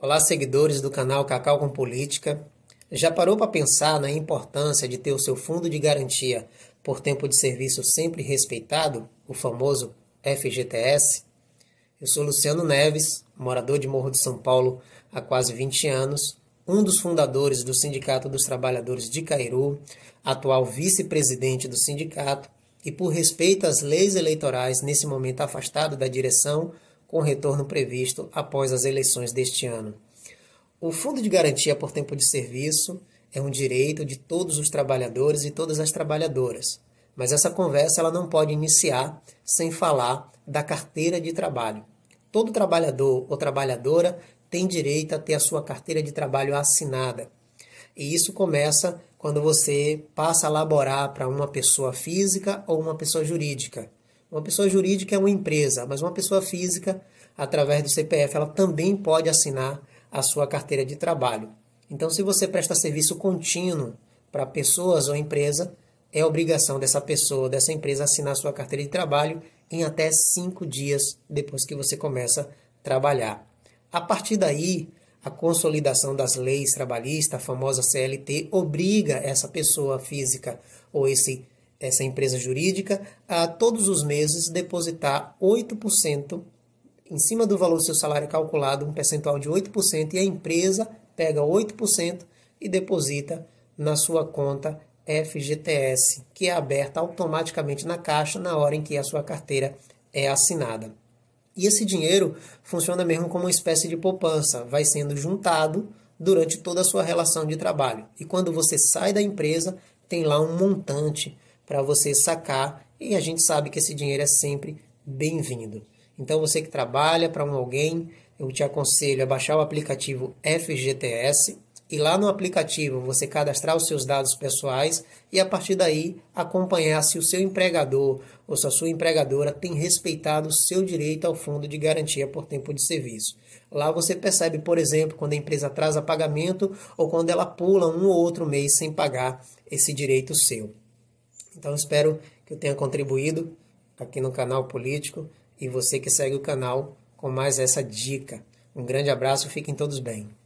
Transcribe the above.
Olá, seguidores do canal Cacau com Política. Já parou para pensar na importância de ter o seu fundo de garantia por tempo de serviço sempre respeitado, o famoso FGTS? Eu sou Luciano Neves, morador de Morro de São Paulo há quase 20 anos, um dos fundadores do Sindicato dos Trabalhadores de Cairu, atual vice-presidente do sindicato e por respeito às leis eleitorais nesse momento afastado da direção com retorno previsto após as eleições deste ano. O Fundo de Garantia por Tempo de Serviço é um direito de todos os trabalhadores e todas as trabalhadoras, mas essa conversa ela não pode iniciar sem falar da carteira de trabalho. Todo trabalhador ou trabalhadora tem direito a ter a sua carteira de trabalho assinada. E isso começa quando você passa a laborar para uma pessoa física ou uma pessoa jurídica. Uma pessoa jurídica é uma empresa, mas uma pessoa física, através do CPF, ela também pode assinar a sua carteira de trabalho. Então, se você presta serviço contínuo para pessoas ou empresa, é obrigação dessa pessoa, dessa empresa, assinar sua carteira de trabalho em até cinco dias depois que você começa a trabalhar. A partir daí, a consolidação das leis trabalhistas, a famosa CLT, obriga essa pessoa física ou esse essa empresa jurídica a todos os meses depositar 8% em cima do valor do seu salário calculado, um percentual de 8%, e a empresa pega 8% e deposita na sua conta FGTS, que é aberta automaticamente na caixa na hora em que a sua carteira é assinada. E esse dinheiro funciona mesmo como uma espécie de poupança, vai sendo juntado durante toda a sua relação de trabalho. E quando você sai da empresa, tem lá um montante para você sacar e a gente sabe que esse dinheiro é sempre bem-vindo. Então você que trabalha para um alguém, eu te aconselho a baixar o aplicativo FGTS e lá no aplicativo você cadastrar os seus dados pessoais e a partir daí acompanhar se o seu empregador ou se a sua empregadora tem respeitado o seu direito ao fundo de garantia por tempo de serviço. Lá você percebe, por exemplo, quando a empresa atrasa pagamento ou quando ela pula um ou outro mês sem pagar esse direito seu. Então espero que eu tenha contribuído aqui no canal político e você que segue o canal com mais essa dica. Um grande abraço, fiquem todos bem.